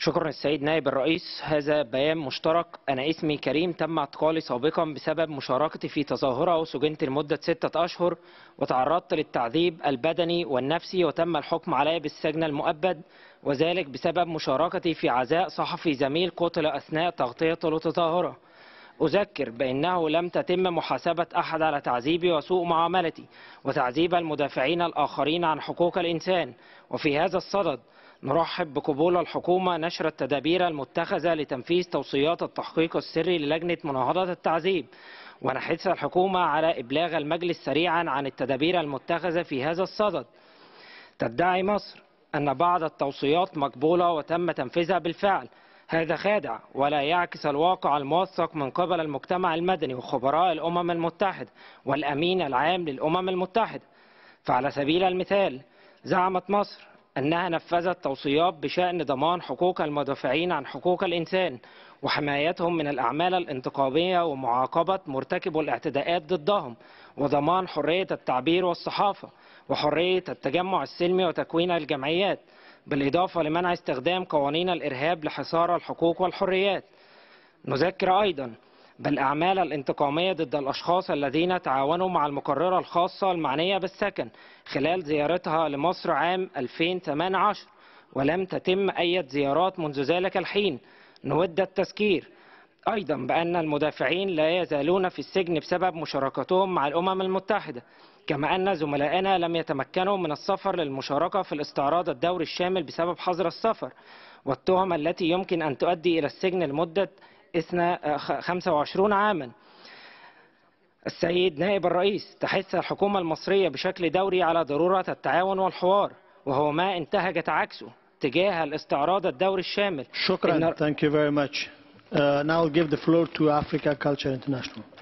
شكرا السيد نائب الرئيس هذا بيان مشترك أنا اسمي كريم تم اعتقالي سابقا بسبب مشاركتي في تظاهرة وسجنت لمدة ستة أشهر وتعرضت للتعذيب البدني والنفسي وتم الحكم علي بالسجن المؤبد وذلك بسبب مشاركتي في عزاء صحفي زميل قتل أثناء تغطيته لتظاهره أذكر بأنه لم تتم محاسبة أحد على تعذيبي وسوء معاملتي وتعذيب المدافعين الآخرين عن حقوق الإنسان وفي هذا الصدد نرحب بقبول الحكومة نشر التدابير المتخذة لتنفيذ توصيات التحقيق السري للجنة مناهضة التعذيب ونحث الحكومة على إبلاغ المجلس سريعا عن التدابير المتخذة في هذا الصدد تدعي مصر أن بعض التوصيات مقبولة وتم تنفيذها بالفعل هذا خادع ولا يعكس الواقع الموثق من قبل المجتمع المدني وخبراء الأمم المتحدة والأمين العام للأمم المتحدة فعلى سبيل المثال زعمت مصر أنها نفذت توصيات بشأن ضمان حقوق المدافعين عن حقوق الإنسان وحمايتهم من الأعمال الانتقامية ومعاقبة مرتكب الاعتداءات ضدهم وضمان حرية التعبير والصحافة وحرية التجمع السلمي وتكوين الجمعيات بالإضافة لمنع استخدام قوانين الإرهاب لحصار الحقوق والحريات نذكر أيضا بالأعمال الانتقامية ضد الأشخاص الذين تعاونوا مع المقررة الخاصة المعنية بالسكن خلال زيارتها لمصر عام 2018 ولم تتم أي زيارات منذ ذلك الحين نود التذكير أيضا بأن المدافعين لا يزالون في السجن بسبب مشاركتهم مع الأمم المتحدة كما أن زملائنا لم يتمكنوا من السفر للمشاركة في الاستعراض الدوري الشامل بسبب حظر السفر والتهم التي يمكن أن تؤدي إلى السجن لمدة اثنى 25 آه، عاما السيد نائب الرئيس تحث الحكومة المصرية بشكل دوري على ضرورة التعاون والحوار وهو ما انتهجت عكسه تجاه الاستعراض الدوري الشامل شكرا إن... thank you very much uh, now I'll give the floor to Africa Culture International